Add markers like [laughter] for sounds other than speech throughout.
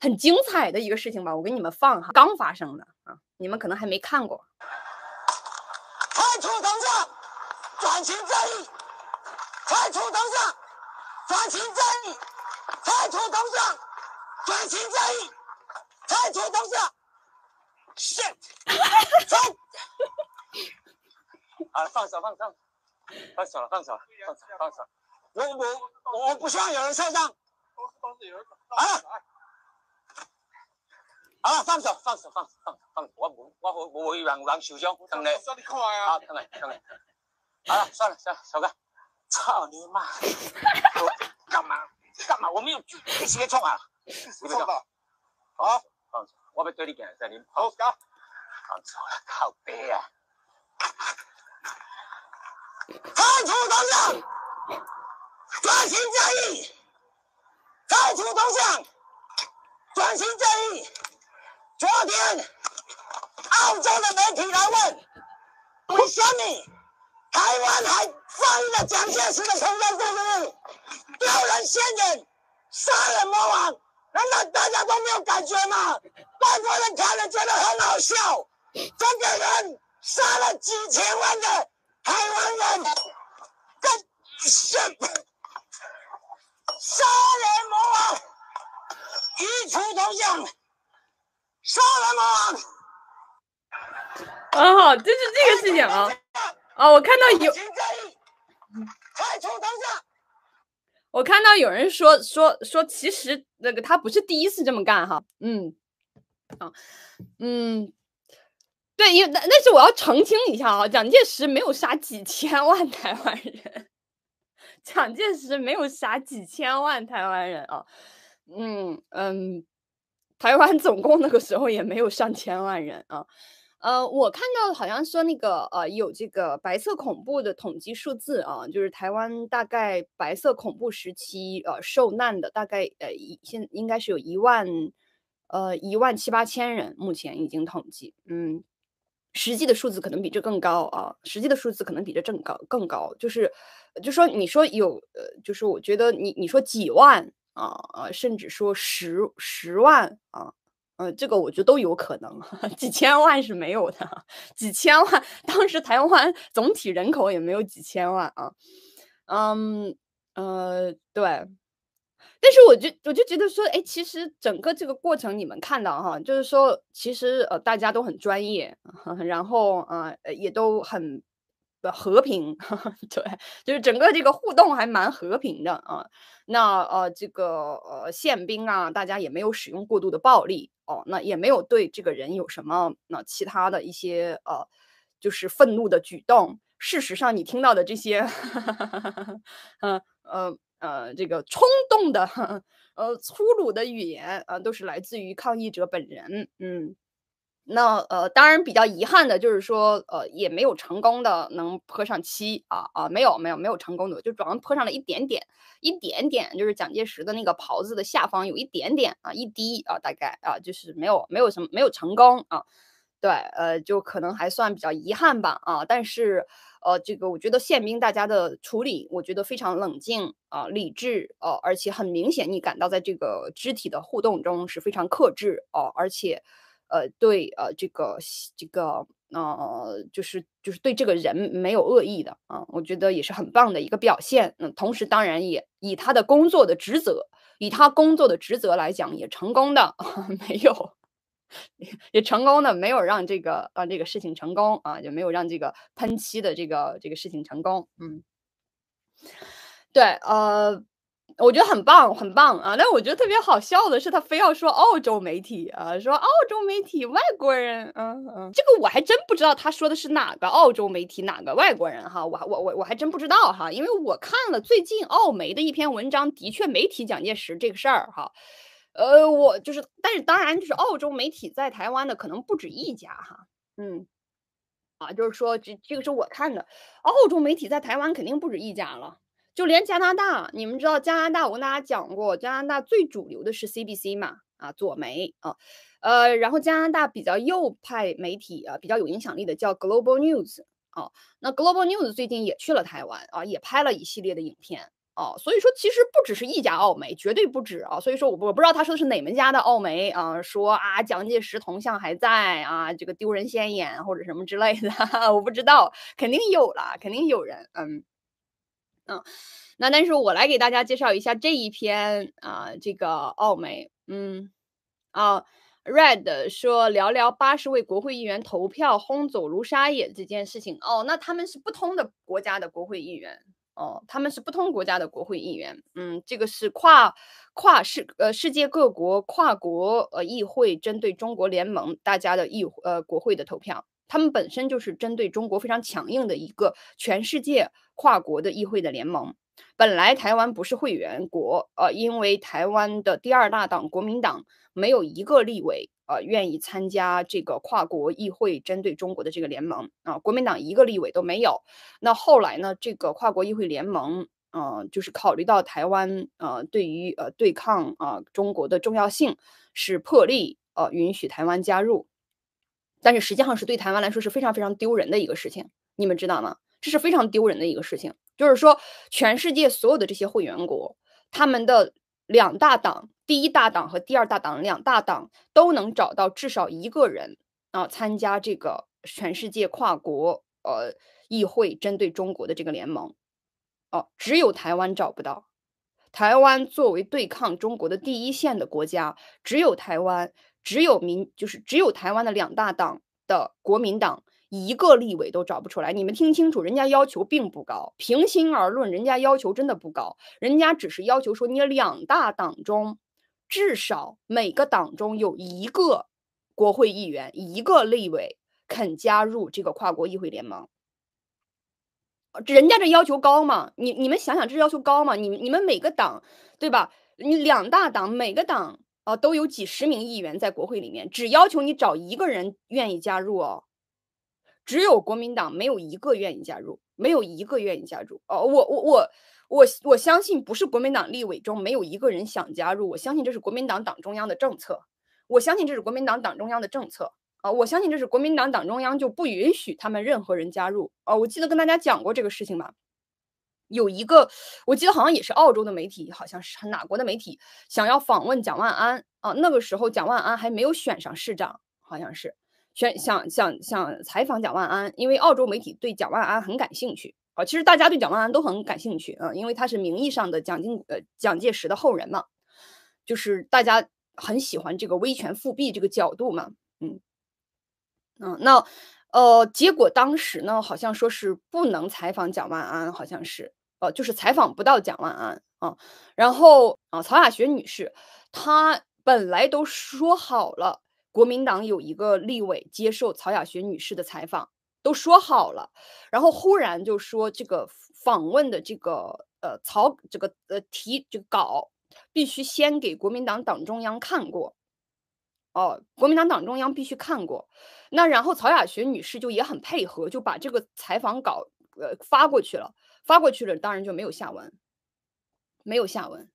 很精彩的一个事情吧，我给你们放哈，刚发生的啊，你们可能还没看过。拆除铜下，转型正义。拆除铜下，转型正义。拆除铜下，转型正义。拆除铜下 shit，啊，放手，放手，放手了，放手，放手。我我我不希望有人受伤。啊！好了，放手，放手，放放放！我不，我我我愿意让让小张等你。啊，同你等你。啊，算了算了，小哥，操你妈！[laughs] 干嘛干嘛？我没有注意，你我创啊？你别动！手，我被对你讲，在你。好噶。放错了，靠边啊！掏出投降，专心交易。掏出投降，专心交易。昨天，澳洲的媒体来问，我想你，台湾还放了蒋介石的头像，是不是？丢人现眼，杀人魔王，难道大家都没有感觉吗？外国人看了觉得很好笑，这个人杀了几千万的台湾人，真现，杀人魔王，一出头像。杀人吗？啊好，就是这个事情啊！哦，我看到有，开除我看到有人说说说，其实那个他不是第一次这么干哈。嗯，啊，嗯，对，因为但是我要澄清一下啊，蒋介石没有杀几千万台湾人，蒋介石没有杀几千万台湾人啊。嗯嗯。台湾总共那个时候也没有上千万人啊，呃，我看到好像说那个呃有这个白色恐怖的统计数字啊，就是台湾大概白色恐怖时期呃受难的大概呃一现应该是有一万呃一万七八千人目前已经统计，嗯，实际的数字可能比这更高啊，实际的数字可能比这正高更高，就是就说你说有呃就是我觉得你你说几万。啊啊，甚至说十十万啊，呃，这个我觉得都有可能，[laughs] 几千万是没有的，几千万，当时台湾总体人口也没有几千万啊，嗯呃，对，但是我就我就觉得说，哎，其实整个这个过程你们看到哈，就是说，其实呃，大家都很专业，[laughs] 然后啊，也都很。的和平，[laughs] 对，就是整个这个互动还蛮和平的啊。那呃，这个呃，宪兵啊，大家也没有使用过度的暴力哦。那也没有对这个人有什么那其他的一些呃，就是愤怒的举动。事实上，你听到的这些，[laughs] 嗯呃呃，这个冲动的 [laughs] 呃粗鲁的语言啊，都是来自于抗议者本人，嗯。那呃，当然比较遗憾的就是说，呃，也没有成功的能泼上漆啊啊，没有没有没有成功的，就只能泼上了一点点，一点点，就是蒋介石的那个袍子的下方有一点点啊，一滴啊，大概啊，就是没有没有什么没有成功啊，对，呃，就可能还算比较遗憾吧啊，但是呃，这个我觉得宪兵大家的处理，我觉得非常冷静啊，理智哦，而且很明显你感到在这个肢体的互动中是非常克制哦，而且。呃，对，呃，这个，这个，呃，就是，就是对这个人没有恶意的啊，我觉得也是很棒的一个表现。嗯，同时当然也以他的工作的职责，以他工作的职责来讲，也成功的 [laughs] 没有，也成功的没有让这个让这个事情成功啊，也没有让这个喷漆的这个这个事情成功。嗯，对，呃。我觉得很棒，很棒啊！但我觉得特别好笑的是，他非要说澳洲媒体啊，说澳洲媒体外国人，嗯嗯，这个我还真不知道他说的是哪个澳洲媒体哪个外国人哈，我我我我还真不知道哈，因为我看了最近澳媒的一篇文章，的确没提蒋介石这个事儿哈。呃，我就是，但是当然就是澳洲媒体在台湾的可能不止一家哈，嗯，啊，就是说这这个是我看的，澳洲媒体在台湾肯定不止一家了。就连加拿大，你们知道加拿大，我跟大家讲过，加拿大最主流的是 CBC 嘛，啊左媒啊，呃，然后加拿大比较右派媒体啊，比较有影响力的叫 Global News 啊，那 Global News 最近也去了台湾啊，也拍了一系列的影片啊，所以说其实不只是一家澳媒，绝对不止啊，所以说我不我不知道他说的是哪门家的澳媒啊，说啊蒋介石铜像还在啊，这个丢人现眼或者什么之类的，[laughs] 我不知道，肯定有啦，肯定有人，嗯。嗯，那但是我来给大家介绍一下这一篇啊，这个奥美，嗯啊，Red 说聊聊八十位国会议员投票轰走卢沙野这件事情。哦，那他们是不同的国家的国会议员，哦，他们是不同国家的国会议员，嗯，这个是跨跨世呃世界各国跨国呃议会针对中国联盟大家的议呃国会的投票。他们本身就是针对中国非常强硬的一个全世界跨国的议会的联盟。本来台湾不是会员国，呃，因为台湾的第二大党国民党没有一个立委，呃，愿意参加这个跨国议会针对中国的这个联盟啊。国民党一个立委都没有。那后来呢，这个跨国议会联盟，嗯，就是考虑到台湾，呃，对于呃对抗啊中国的重要性，是破例呃允许台湾加入。但是实际上是对台湾来说是非常非常丢人的一个事情，你们知道吗？这是非常丢人的一个事情，就是说全世界所有的这些会员国，他们的两大党，第一大党和第二大党两大党都能找到至少一个人啊，参加这个全世界跨国呃议会针对中国的这个联盟，哦，只有台湾找不到，台湾作为对抗中国的第一线的国家，只有台湾。只有民就是只有台湾的两大党的国民党一个立委都找不出来。你们听清楚，人家要求并不高。平心而论，人家要求真的不高，人家只是要求说你两大党中至少每个党中有一个国会议员、一个立委肯加入这个跨国议会联盟。人家这要求高吗？你你们想想，这要求高吗？你你们每个党对吧？你两大党每个党。啊，都有几十名议员在国会里面，只要求你找一个人愿意加入哦。只有国民党没有一个愿意加入，没有一个愿意加入。哦，我我我我我相信不是国民党立委中没有一个人想加入，我相信这是国民党党中央的政策，我相信这是国民党党中央的政策。啊，我相信这是国民党党中央就不允许他们任何人加入。啊，我记得跟大家讲过这个事情吧。有一个，我记得好像也是澳洲的媒体，好像是哪国的媒体想要访问蒋万安啊？那个时候蒋万安还没有选上市长，好像是选想想想采访蒋万安，因为澳洲媒体对蒋万安很感兴趣啊。其实大家对蒋万安都很感兴趣啊，因为他是名义上的蒋经呃蒋介石的后人嘛，就是大家很喜欢这个威权复辟这个角度嘛。嗯嗯，那呃，结果当时呢，好像说是不能采访蒋万安，好像是。呃，就是采访不到蒋万安啊，然后啊，曹雅学女士，她本来都说好了，国民党有一个立委接受曹雅学女士的采访，都说好了，然后忽然就说这个访问的这个呃曹这个呃提这个稿必须先给国民党党中央看过，哦，国民党党中央必须看过，那然后曹雅学女士就也很配合，就把这个采访稿呃发过去了。发过去了，当然就没有下文，没有下文，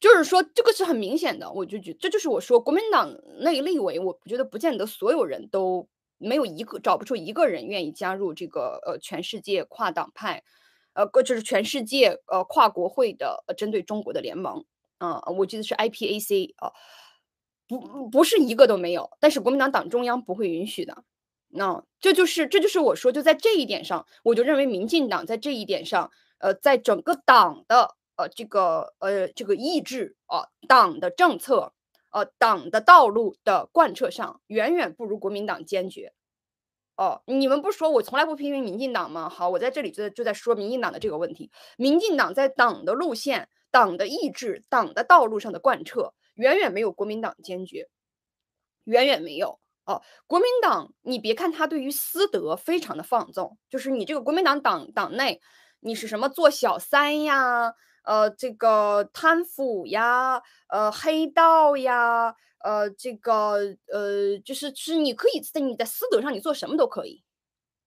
就是说这个是很明显的，我就觉这就是我说国民党内立委，我觉得不见得所有人都没有一个找不出一个人愿意加入这个呃全世界跨党派，呃就是全世界呃跨国会的呃、针对中国的联盟啊，我记得是 I P A C 啊，不不是一个都没有，但是国民党党中央不会允许的。那这就是，这就是我说，就在这一点上，我就认为民进党在这一点上，呃，在整个党的呃这个呃这个意志啊，党的政策啊，党的道路的贯彻上，远远不如国民党坚决。哦，你们不说，我从来不批评民进党吗？好，我在这里就就在说民进党的这个问题。民进党在党的路线、党的意志、党的道路上的贯彻，远远没有国民党坚决，远远没有。哦，国民党，你别看他对于私德非常的放纵，就是你这个国民党党党内，你是什么做小三呀，呃，这个贪腐呀，呃，黑道呀，呃，这个呃，就是是，你可以在你的私德上你做什么都可以，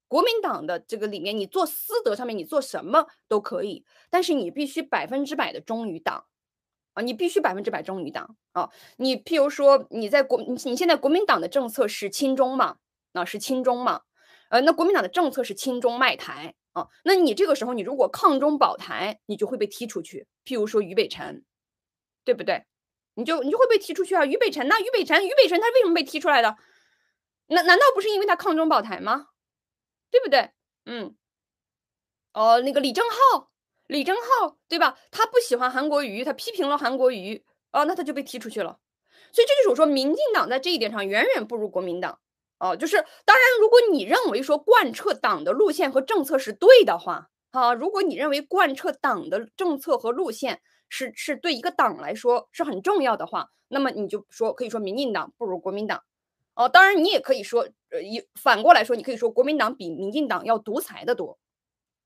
国民党的这个里面你做私德上面你做什么都可以，但是你必须百分之百的忠于党。啊，你必须百分之百忠于党啊！你譬如说你在国，你你现在国民党的政策是亲中嘛？啊，是亲中嘛？呃，那国民党的政策是亲中卖台啊。那你这个时候你如果抗中保台，你就会被踢出去。譬如说俞北辰，对不对？你就你就会被踢出去啊！俞北辰，那俞北辰，俞北辰他为什么被踢出来的？难难道不是因为他抗中保台吗？对不对？嗯。哦，那个李正浩。李正浩对吧？他不喜欢韩国瑜，他批评了韩国瑜啊，那他就被踢出去了。所以这就是我说，民进党在这一点上远远不如国民党啊。就是当然，如果你认为说贯彻党的路线和政策是对的话啊，如果你认为贯彻党的政策和路线是是对一个党来说是很重要的话，那么你就说可以说民进党不如国民党哦。当然，你也可以说呃，一反过来说，你可以说国民党比民进党要独裁的多。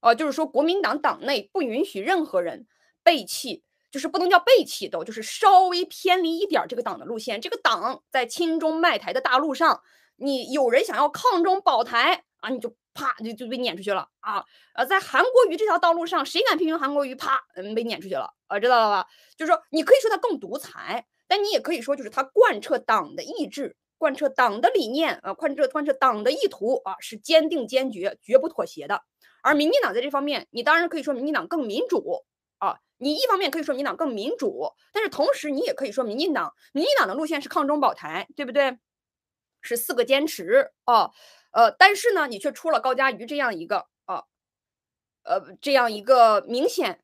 呃，就是说国民党党内不允许任何人背弃，就是不能叫背弃都，就是稍微偏离一点这个党的路线。这个党在亲中卖台的大路上，你有人想要抗中保台啊，你就啪就就被撵出去了啊。呃，在韩国瑜这条道路上，谁敢批评韩国瑜，啪，嗯，被撵出去了啊，知道了吧？就是说，你可以说他更独裁，但你也可以说，就是他贯彻党的意志，贯彻党的理念啊，贯彻贯彻党的意图啊，是坚定坚决、绝不妥协的。而民进党在这方面，你当然可以说民进党更民主啊。你一方面可以说民进党更民主，但是同时你也可以说民进党，民进党的路线是抗中保台，对不对？是四个坚持哦，呃，但是呢，你却出了高佳瑜这样一个啊，呃，这样一个明显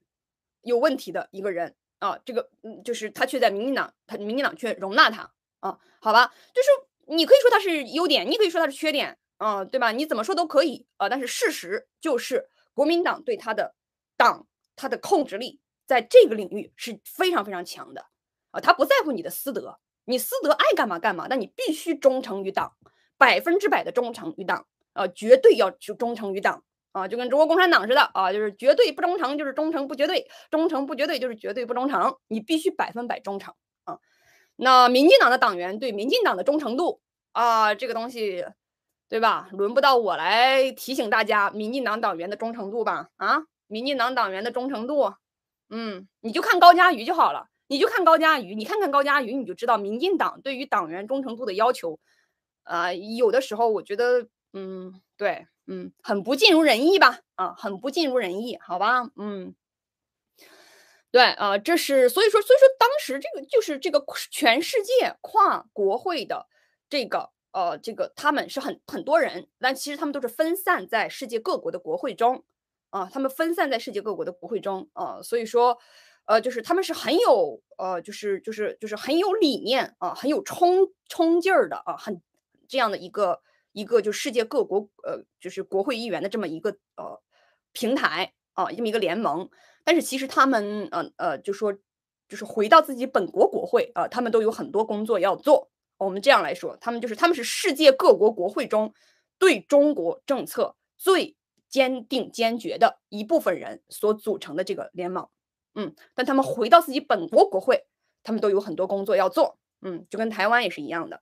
有问题的一个人啊。这个嗯，就是他却在民进党，他民进党却容纳他啊。好吧，就是你可以说他是优点，你可以说他是缺点。嗯，对吧？你怎么说都可以啊，但是事实就是国民党对他的党，他的控制力在这个领域是非常非常强的啊。他不在乎你的私德，你私德爱干嘛干嘛，但你必须忠诚于党，百分之百的忠诚于党啊，绝对要去忠诚于党啊，就跟中国共产党似的啊，就是绝对不忠诚，就是忠诚不绝对，忠诚不绝对就是绝对不忠诚，你必须百分百忠诚啊。那民进党的党员对民进党的忠诚度啊，这个东西。对吧？轮不到我来提醒大家，民进党党员的忠诚度吧？啊，民进党党员的忠诚度，嗯，你就看高佳瑜就好了，你就看高佳瑜，你看看高佳瑜，你就知道民进党对于党员忠诚度的要求。啊，有的时候我觉得，嗯，对，嗯，很不尽如人意吧？啊，很不尽如人意，好吧？嗯，对啊，这是所以说，所以说当时这个就是这个全世界跨国会的这个。呃，这个他们是很很多人，但其实他们都是分散在世界各国的国会中，啊，他们分散在世界各国的国会中，啊，所以说，呃，就是他们是很有，呃，就是就是就是很有理念啊，很有冲冲劲儿的啊，很这样的一个一个就世界各国呃，就是国会议员的这么一个呃平台啊，这么一个联盟。但是其实他们呃呃，就说就是回到自己本国国会啊，他们都有很多工作要做。我们这样来说，他们就是他们是世界各国国会中对中国政策最坚定坚决的一部分人所组成的这个联盟。嗯，但他们回到自己本国国会，他们都有很多工作要做。嗯，就跟台湾也是一样的。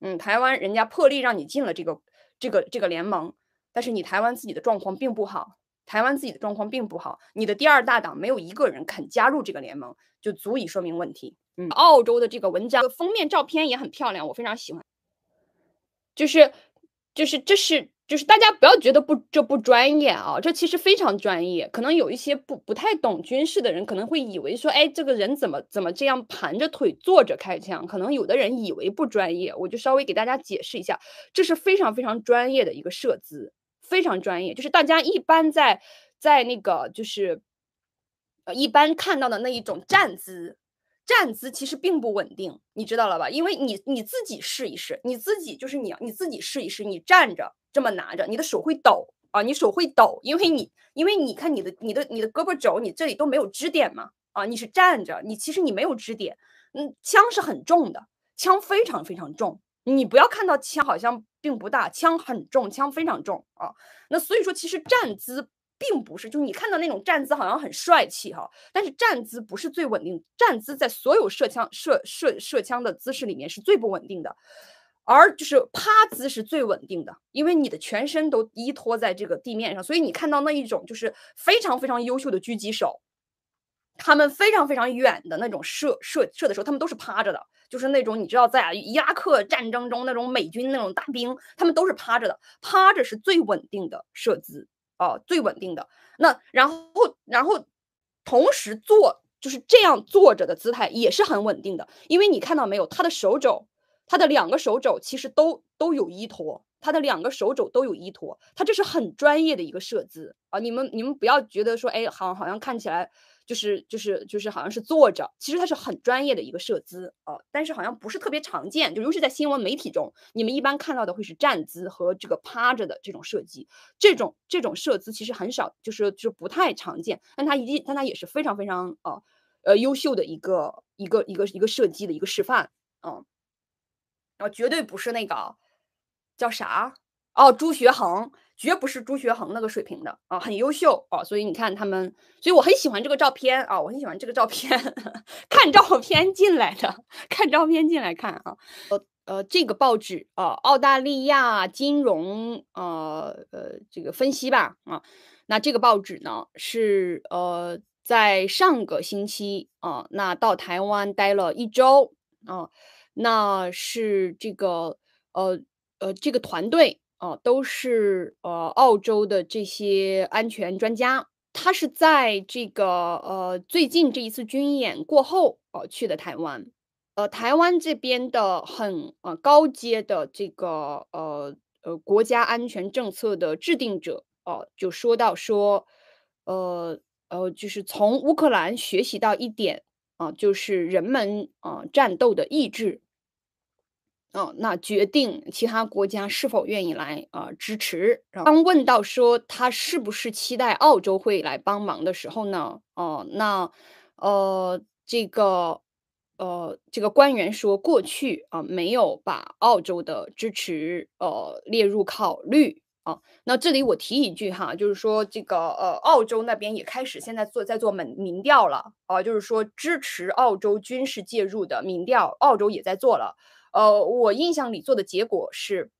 嗯，台湾人家破例让你进了这个这个这个联盟，但是你台湾自己的状况并不好。台湾自己的状况并不好，你的第二大党没有一个人肯加入这个联盟，就足以说明问题。嗯，澳洲的这个文章封面照片也很漂亮，我非常喜欢。就是，就是，这是，就是大家不要觉得不这不专业啊，这其实非常专业。可能有一些不不太懂军事的人，可能会以为说，哎，这个人怎么怎么这样盘着腿坐着开枪？可能有的人以为不专业，我就稍微给大家解释一下，这是非常非常专业的一个射姿。非常专业，就是大家一般在在那个就是，呃，一般看到的那一种站姿，站姿其实并不稳定，你知道了吧？因为你你自己试一试，你自己就是你你自己试一试，你站着这么拿着，你的手会抖啊，你手会抖，因为你因为你看你的你的你的胳膊肘，你这里都没有支点嘛啊，你是站着，你其实你没有支点，嗯，枪是很重的，枪非常非常重，你不要看到枪好像。并不大，枪很重，枪非常重啊。那所以说，其实站姿并不是，就你看到那种站姿好像很帅气哈，但是站姿不是最稳定，站姿在所有射枪、射射射枪的姿势里面是最不稳定的，而就是趴姿是最稳定的，因为你的全身都依托在这个地面上，所以你看到那一种就是非常非常优秀的狙击手。他们非常非常远的那种射射射的时候，他们都是趴着的，就是那种你知道在伊拉克战争中那种美军那种大兵，他们都是趴着的，趴着是最稳定的射姿啊，最稳定的。那然后然后同时坐就是这样坐着的姿态也是很稳定的，因为你看到没有，他的手肘，他的两个手肘其实都都有依托，他的两个手肘都有依托，他这是很专业的一个射姿啊。你们你们不要觉得说，哎，好好像看起来。就是就是就是，好像是坐着，其实它是很专业的一个设姿啊，但是好像不是特别常见，就尤其在新闻媒体中，你们一般看到的会是站姿和这个趴着的这种设计，这种这种设姿其实很少，就是就不太常见，但它一定，但它也是非常非常呃呃优秀的一个一个一个一个设计的一个示范，嗯，啊，绝对不是那个叫啥哦朱学恒。绝不是朱学恒那个水平的啊，很优秀啊，所以你看他们，所以我很喜欢这个照片啊，我很喜欢这个照片，[laughs] 看照片进来的，看照片进来看啊，呃呃，这个报纸啊，澳大利亚金融呃呃这个分析吧啊，那这个报纸呢是呃在上个星期啊，那到台湾待了一周啊，那是这个呃呃这个团队。哦，都是呃，澳洲的这些安全专家，他是在这个呃最近这一次军演过后哦去的台湾，呃，台湾这边的很呃高阶的这个呃呃国家安全政策的制定者哦，就说到说，呃呃，就是从乌克兰学习到一点啊，就是人们啊战斗的意志。哦，那决定其他国家是否愿意来啊支持。当问到说他是不是期待澳洲会来帮忙的时候呢？哦，那，呃，这个，呃，这个官员说，过去啊没有把澳洲的支持呃列入考虑。啊，那这里我提一句哈，就是说这个呃，澳洲那边也开始现在做在做民民调了啊，就是说支持澳洲军事介入的民调，澳洲也在做了。呃，我印象里做的结果是，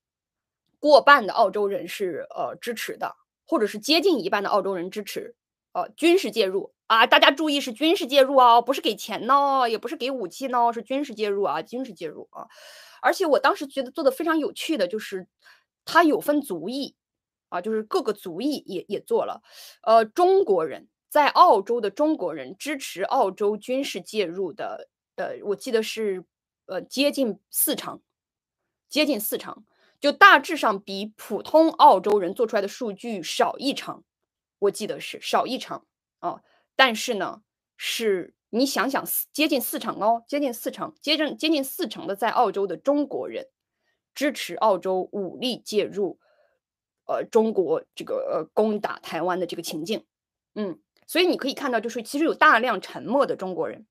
过半的澳洲人是呃支持的，或者是接近一半的澳洲人支持呃军事介入啊。大家注意是军事介入哦，不是给钱呢，也不是给武器呢，是军事介入啊，军事介入啊。而且我当时觉得做的非常有趣的就是，他有分族裔啊，就是各个族裔也也做了。呃，中国人在澳洲的中国人支持澳洲军事介入的，呃，我记得是。呃，接近四成，接近四成，就大致上比普通澳洲人做出来的数据少一成，我记得是少一成啊。但是呢，是你想想，接近四成哦，接近四成，接近接近四成的在澳洲的中国人支持澳洲武力介入，呃，中国这个呃攻打台湾的这个情境，嗯，所以你可以看到，就是其实有大量沉默的中国人。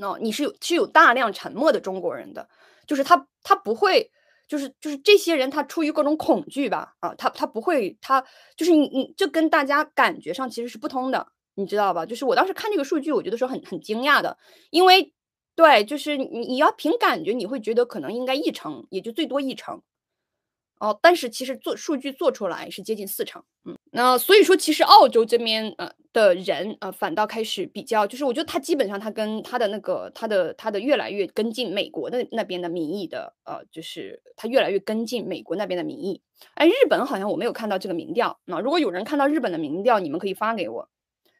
那你是有是有大量沉默的中国人的，就是他他不会，就是就是这些人他出于各种恐惧吧，啊他他不会他就是你你这跟大家感觉上其实是不通的，你知道吧？就是我当时看这个数据，我觉得说很很惊讶的，因为对，就是你你要凭感觉你会觉得可能应该一成，也就最多一成。哦，但是其实做数据做出来是接近四成，嗯，那所以说其实澳洲这边呃的人呃反倒开始比较，就是我觉得他基本上他跟他的那个他的他的越来越跟进美国的那边的民意的，呃，就是他越来越跟进美国那边的民意。哎，日本好像我没有看到这个民调，那如果有人看到日本的民调，你们可以发给我，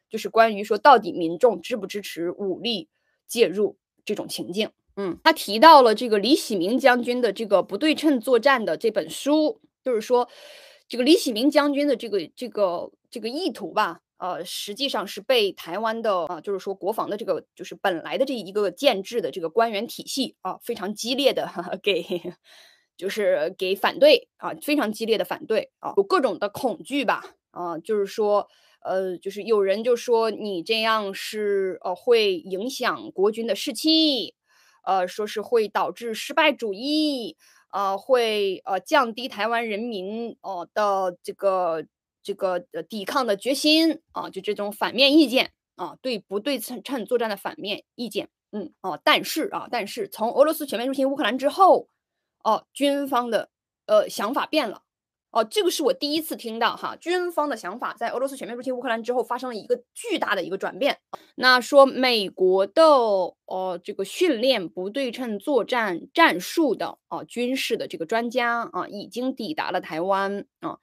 就是关于说到底民众支不支持武力介入这种情境。嗯，他提到了这个李喜明将军的这个不对称作战的这本书，就是说，这个李喜明将军的这个这个这个意图吧，呃，实际上是被台湾的啊，就是说国防的这个就是本来的这一个建制的这个官员体系啊，非常激烈的 [laughs] 给就是给反对啊，非常激烈的反对啊，有各种的恐惧吧，啊，就是说，呃，就是有人就说你这样是呃会影响国军的士气。呃，说是会导致失败主义，呃，会呃降低台湾人民哦的这个这个呃抵抗的决心啊，就这种反面意见啊，对不对称称作战的反面意见，嗯啊，但是啊，但是从俄罗斯全面入侵乌克兰之后，哦，军方的呃想法变了。哦，这个是我第一次听到哈，军方的想法在俄罗斯全面入侵乌克兰之后发生了一个巨大的一个转变。那说美国的哦，这个训练不对称作战战术的啊，军事的这个专家啊，已经抵达了台湾啊。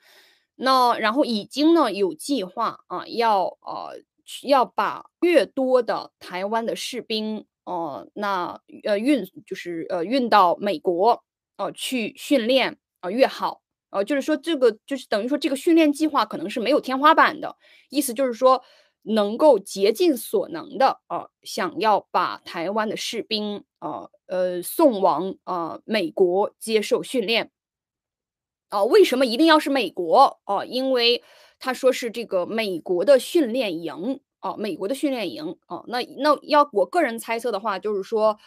那然后已经呢有计划啊，要呃要把越多的台湾的士兵哦，那呃运就是呃运到美国呃去训练啊越好。呃，就是说这个，就是等于说这个训练计划可能是没有天花板的，意思就是说能够竭尽所能的啊，想要把台湾的士兵啊，呃，送往啊美国接受训练，啊，为什么一定要是美国啊？因为他说是这个美国的训练营啊，美国的训练营啊，那那要我个人猜测的话，就是说，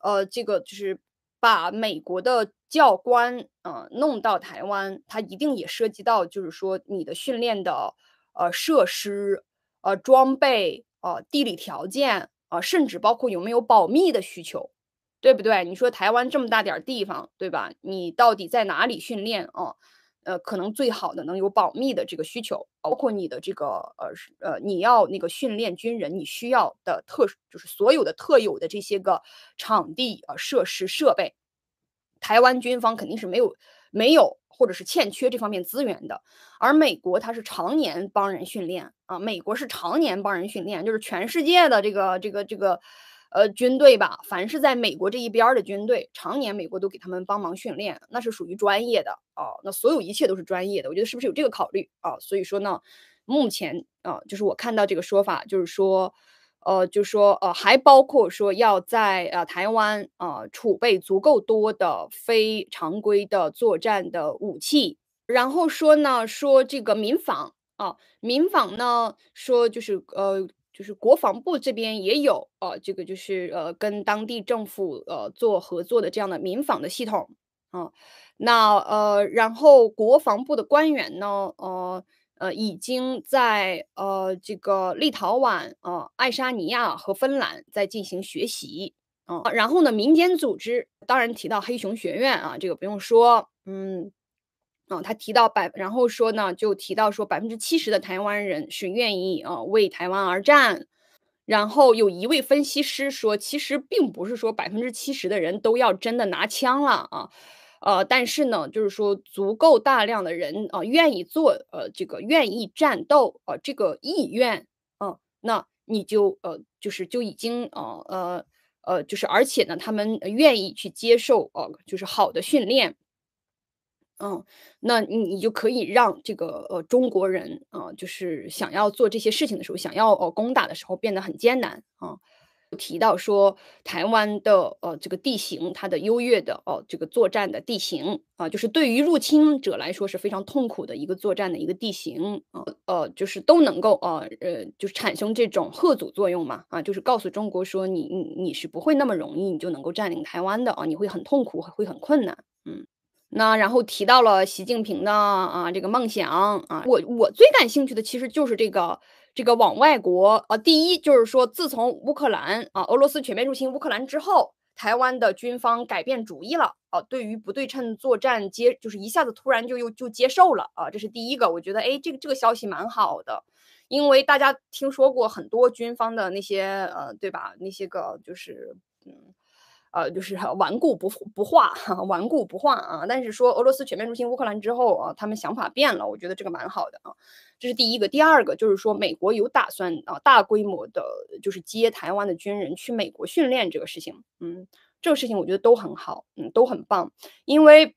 呃，这个就是把美国的。教官，嗯，弄到台湾，他一定也涉及到，就是说你的训练的，呃，设施，呃，装备，呃，地理条件，啊，甚至包括有没有保密的需求，对不对？你说台湾这么大点地方，对吧？你到底在哪里训练啊？呃，可能最好的能有保密的这个需求，包括你的这个，呃，呃，你要那个训练军人，你需要的特，就是所有的特有的这些个场地、呃，设施、设备。台湾军方肯定是没有、没有或者是欠缺这方面资源的，而美国它是常年帮人训练啊，美国是常年帮人训练，就是全世界的这个、这个、这个，呃，军队吧，凡是在美国这一边的军队，常年美国都给他们帮忙训练，那是属于专业的啊，那所有一切都是专业的，我觉得是不是有这个考虑啊？所以说呢，目前啊，就是我看到这个说法，就是说。呃，就说呃，还包括说要在呃台湾啊储备足够多的非常规的作战的武器，然后说呢，说这个民防啊，民防呢说就是呃就是国防部这边也有呃，这个就是呃跟当地政府呃做合作的这样的民防的系统啊，那呃然后国防部的官员呢呃。呃，已经在呃这个立陶宛呃爱沙尼亚和芬兰在进行学习啊。然后呢，民间组织当然提到黑熊学院啊，这个不用说，嗯，啊，他提到百，然后说呢，就提到说百分之七十的台湾人是愿意啊为台湾而战。然后有一位分析师说，其实并不是说百分之七十的人都要真的拿枪了啊。呃，但是呢，就是说足够大量的人啊，愿意做呃，这个愿意战斗啊，这个意愿嗯，那你就呃，就是就已经呃呃呃，就是而且呢，他们愿意去接受呃就是好的训练，嗯，那你你就可以让这个呃中国人啊，就是想要做这些事情的时候，想要呃攻打的时候变得很艰难啊。提到说台湾的呃这个地形，它的优越的哦这个作战的地形啊，就是对于入侵者来说是非常痛苦的一个作战的一个地形啊，呃就是都能够呃呃就是产生这种贺阻作用嘛啊，就是告诉中国说你你你是不会那么容易你就能够占领台湾的啊，你会很痛苦，会很困难。嗯，那然后提到了习近平的啊这个梦想啊，我我最感兴趣的其实就是这个。这个往外国啊，第一就是说，自从乌克兰啊俄罗斯全面入侵乌克兰之后，台湾的军方改变主意了啊，对于不对称作战接就是一下子突然就又就接受了啊，这是第一个，我觉得哎，这个这个消息蛮好的，因为大家听说过很多军方的那些呃，对吧？那些个就是嗯。呃，就是顽固不不化，[laughs] 顽固不化啊！但是说俄罗斯全面入侵乌克兰之后啊，他们想法变了，我觉得这个蛮好的啊。这是第一个，第二个就是说美国有打算啊，大规模的，就是接台湾的军人去美国训练这个事情。嗯，这个事情我觉得都很好，嗯，都很棒，因为，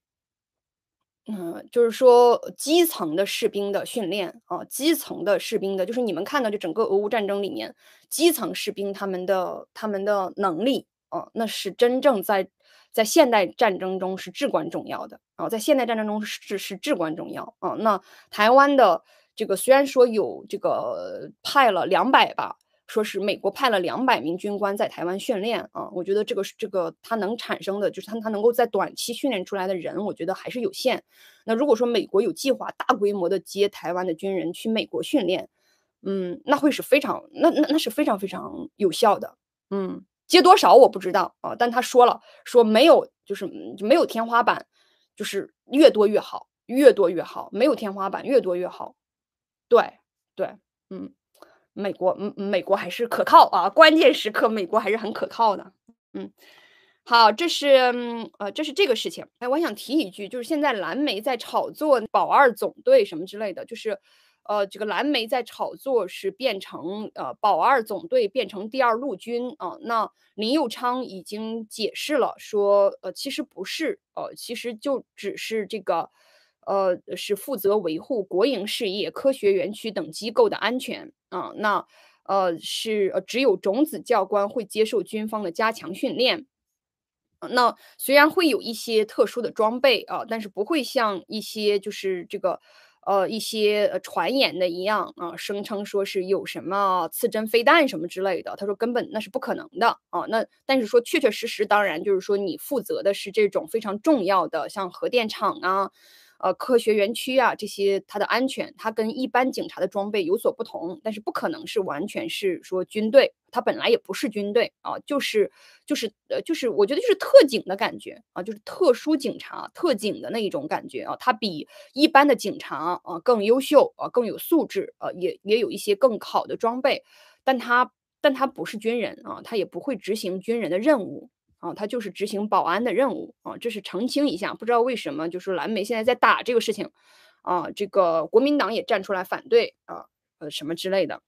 嗯，就是说基层的士兵的训练啊，基层的士兵的，就是你们看到就整个俄乌战争里面基层士兵他们的他们的能力。哦，那是真正在在现代战争中是至关重要的啊，在现代战争中是是至关重要啊。那台湾的这个虽然说有这个派了两百吧，说是美国派了两百名军官在台湾训练啊，我觉得这个这个它能产生的就是它它能够在短期训练出来的人，我觉得还是有限。那如果说美国有计划大规模的接台湾的军人去美国训练，嗯，那会是非常那那那是非常非常有效的，嗯。接多少我不知道啊，但他说了，说没有，就是没有天花板，就是越多越好，越多越好，没有天花板，越多越好。对，对，嗯，美国，嗯，美国还是可靠啊，关键时刻美国还是很可靠的。嗯，好，这是，呃，这是这个事情。哎，我想提一句，就是现在蓝莓在炒作“保二总队”什么之类的，就是。呃，这个蓝莓在炒作是变成呃保二总队变成第二陆军啊。那林佑昌已经解释了，说呃其实不是，呃其实就只是这个，呃是负责维护国营事业、科学园区等机构的安全啊。那呃是只有种子教官会接受军方的加强训练，那虽然会有一些特殊的装备啊，但是不会像一些就是这个。呃，一些传言的一样啊，声称说是有什么刺针飞弹什么之类的，他说根本那是不可能的啊。那但是说确确实实，当然就是说你负责的是这种非常重要的，像核电厂啊。呃，科学园区啊，这些它的安全，它跟一般警察的装备有所不同，但是不可能是完全是说军队，它本来也不是军队啊，就是就是呃，就是我觉得就是特警的感觉啊，就是特殊警察特警的那一种感觉啊，它比一般的警察啊更优秀啊，更有素质啊，也也有一些更好的装备，但它但他不是军人啊，他也不会执行军人的任务。啊，他就是执行保安的任务啊，这是澄清一下。不知道为什么，就是蓝莓现在在打这个事情，啊，这个国民党也站出来反对啊，呃，什么之类的。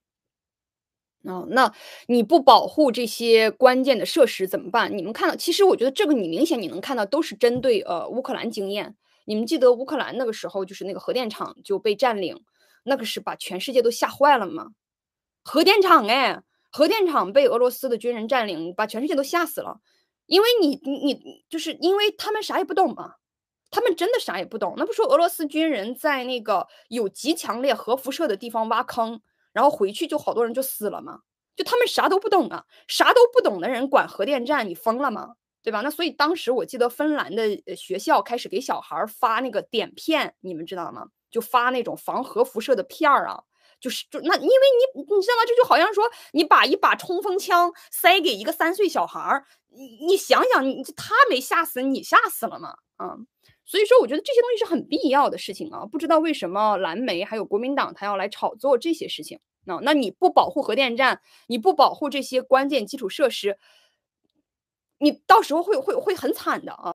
啊，那你不保护这些关键的设施怎么办？你们看到，其实我觉得这个你明显你能看到，都是针对呃乌克兰经验。你们记得乌克兰那个时候就是那个核电厂就被占领，那可是把全世界都吓坏了吗？核电厂哎，核电厂被俄罗斯的军人占领，把全世界都吓死了。因为你你就是因为他们啥也不懂嘛，他们真的啥也不懂。那不说俄罗斯军人在那个有极强烈核辐射的地方挖坑，然后回去就好多人就死了嘛？就他们啥都不懂啊，啥都不懂的人管核电站，你疯了吗？对吧？那所以当时我记得芬兰的学校开始给小孩发那个碘片，你们知道吗？就发那种防核辐射的片儿啊，就是就那，因为你你知道吗？这就好像说你把一把冲锋枪塞给一个三岁小孩儿。你你想想，你他没吓死，你吓死了吗？啊，所以说我觉得这些东西是很必要的事情啊。不知道为什么蓝莓还有国民党他要来炒作这些事情。那那你不保护核电站，你不保护这些关键基础设施，你到时候会会会很惨的啊。